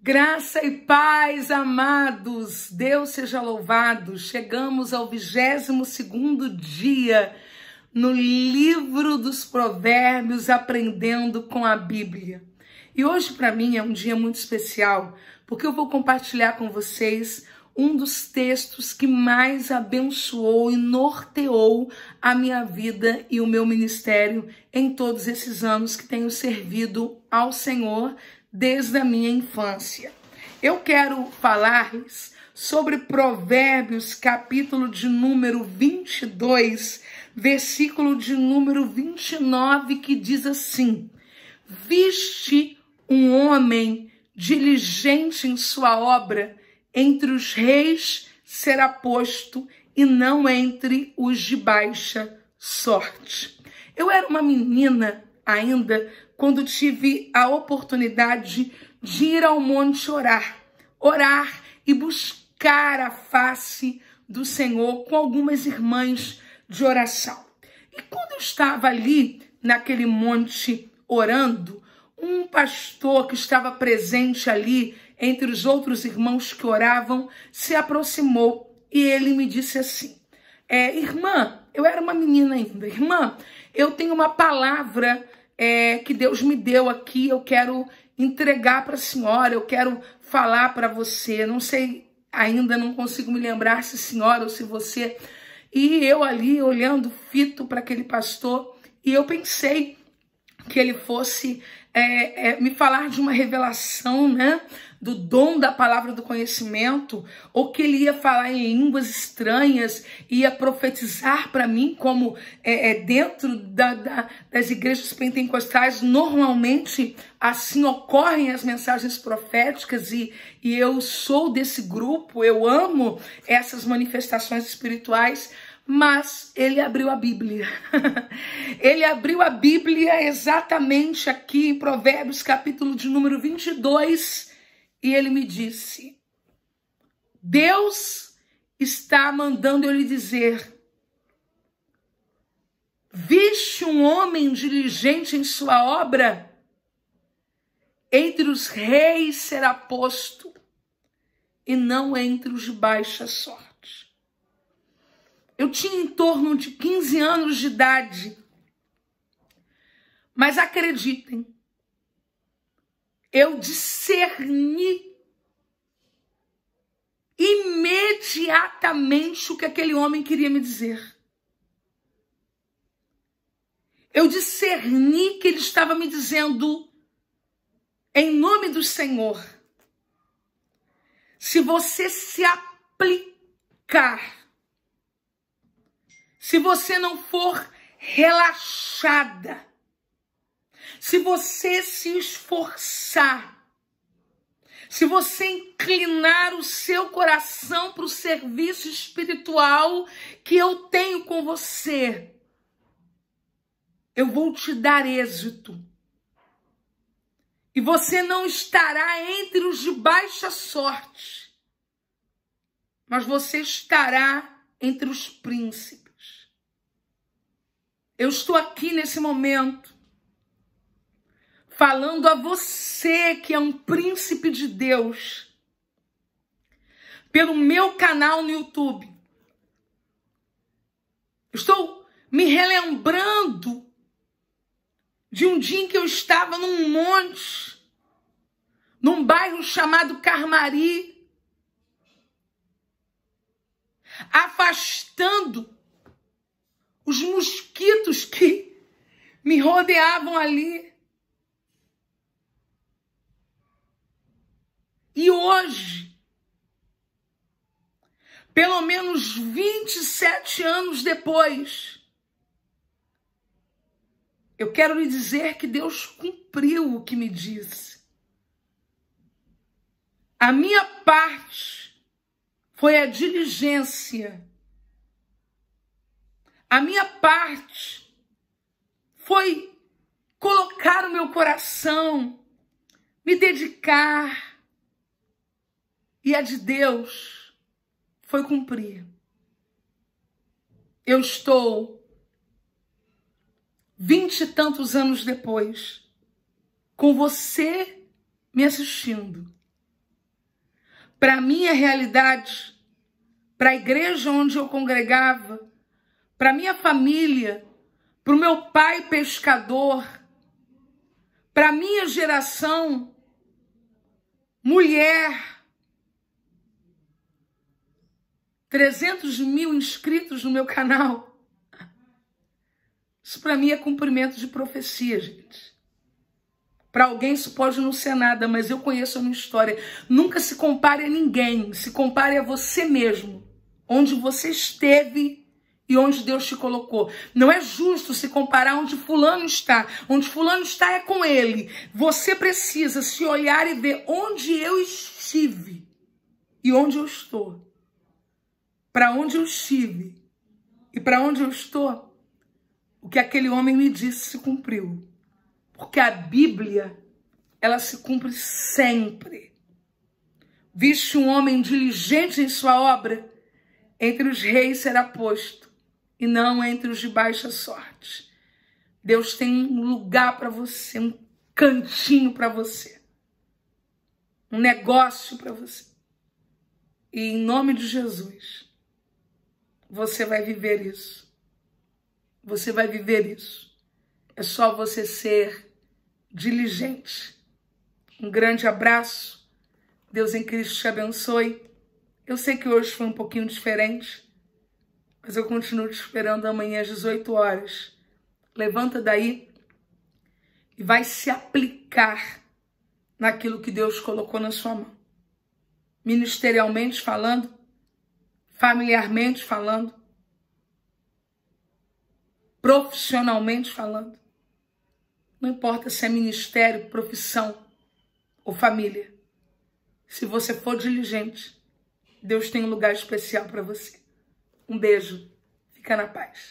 Graça e paz, amados, Deus seja louvado. Chegamos ao 22 dia no livro dos Provérbios, aprendendo com a Bíblia. E hoje, para mim, é um dia muito especial, porque eu vou compartilhar com vocês um dos textos que mais abençoou e norteou a minha vida e o meu ministério em todos esses anos que tenho servido ao Senhor desde a minha infância. Eu quero falar sobre Provérbios, capítulo de número 22, versículo de número 29, que diz assim: Viste um homem diligente em sua obra, entre os reis será posto e não entre os de baixa sorte. Eu era uma menina ainda quando tive a oportunidade de ir ao monte orar, orar e buscar a face do Senhor com algumas irmãs de oração. E quando eu estava ali naquele monte orando, um pastor que estava presente ali entre os outros irmãos que oravam se aproximou e ele me disse assim: é, Irmã, eu era uma menina ainda, irmã, eu tenho uma palavra é, que Deus me deu aqui, eu quero entregar para a senhora, eu quero falar para você. Não sei, ainda não consigo me lembrar se senhora ou se você. E eu ali olhando fito para aquele pastor, e eu pensei que ele fosse é, é, me falar de uma revelação, né? do dom da palavra do conhecimento, ou que ele ia falar em línguas estranhas, ia profetizar para mim, como é, é dentro da, da, das igrejas pentecostais, normalmente assim ocorrem as mensagens proféticas, e, e eu sou desse grupo, eu amo essas manifestações espirituais, mas ele abriu a Bíblia. ele abriu a Bíblia exatamente aqui em Provérbios, capítulo de número 22, e ele me disse: Deus está mandando eu lhe dizer. Viste um homem diligente em sua obra, entre os reis será posto, e não entre os de baixa sorte. Eu tinha em torno de 15 anos de idade, mas acreditem, eu discerni imediatamente o que aquele homem queria me dizer. Eu discerni que ele estava me dizendo, em nome do Senhor, se você se aplicar, se você não for relaxada, se você se esforçar, se você inclinar o seu coração para o serviço espiritual que eu tenho com você, eu vou te dar êxito. E você não estará entre os de baixa sorte, mas você estará entre os príncipes. Eu estou aqui nesse momento falando a você que é um príncipe de Deus, pelo meu canal no YouTube. Estou me relembrando de um dia em que eu estava num monte, num bairro chamado Carmari, afastando os mosquitos que me rodeavam ali. E hoje, pelo menos 27 anos depois, eu quero lhe dizer que Deus cumpriu o que me disse. A minha parte foi a diligência. A minha parte foi colocar o meu coração, me dedicar, e a de Deus foi cumprir. Eu estou vinte e tantos anos depois com você me assistindo. Para a minha é realidade, para a igreja onde eu congregava, para minha família, para o meu pai pescador, para minha geração, mulher, 300 mil inscritos no meu canal. Isso para mim é cumprimento de profecia, gente. Para alguém isso pode não ser nada, mas eu conheço a minha história. Nunca se compare a ninguém, se compare a você mesmo. Onde você esteve e onde Deus te colocou. Não é justo se comparar onde fulano está. Onde fulano está é com ele. Você precisa se olhar e ver onde eu estive e onde eu estou para onde eu estive e para onde eu estou, o que aquele homem me disse se cumpriu. Porque a Bíblia, ela se cumpre sempre. Viste um homem diligente em sua obra, entre os reis será posto, e não entre os de baixa sorte. Deus tem um lugar para você, um cantinho para você, um negócio para você. E em nome de Jesus você vai viver isso. Você vai viver isso. É só você ser diligente. Um grande abraço. Deus em Cristo te abençoe. Eu sei que hoje foi um pouquinho diferente, mas eu continuo te esperando amanhã às 18 horas. Levanta daí e vai se aplicar naquilo que Deus colocou na sua mão. Ministerialmente falando, familiarmente falando, profissionalmente falando. Não importa se é ministério, profissão ou família. Se você for diligente, Deus tem um lugar especial para você. Um beijo. Fica na paz.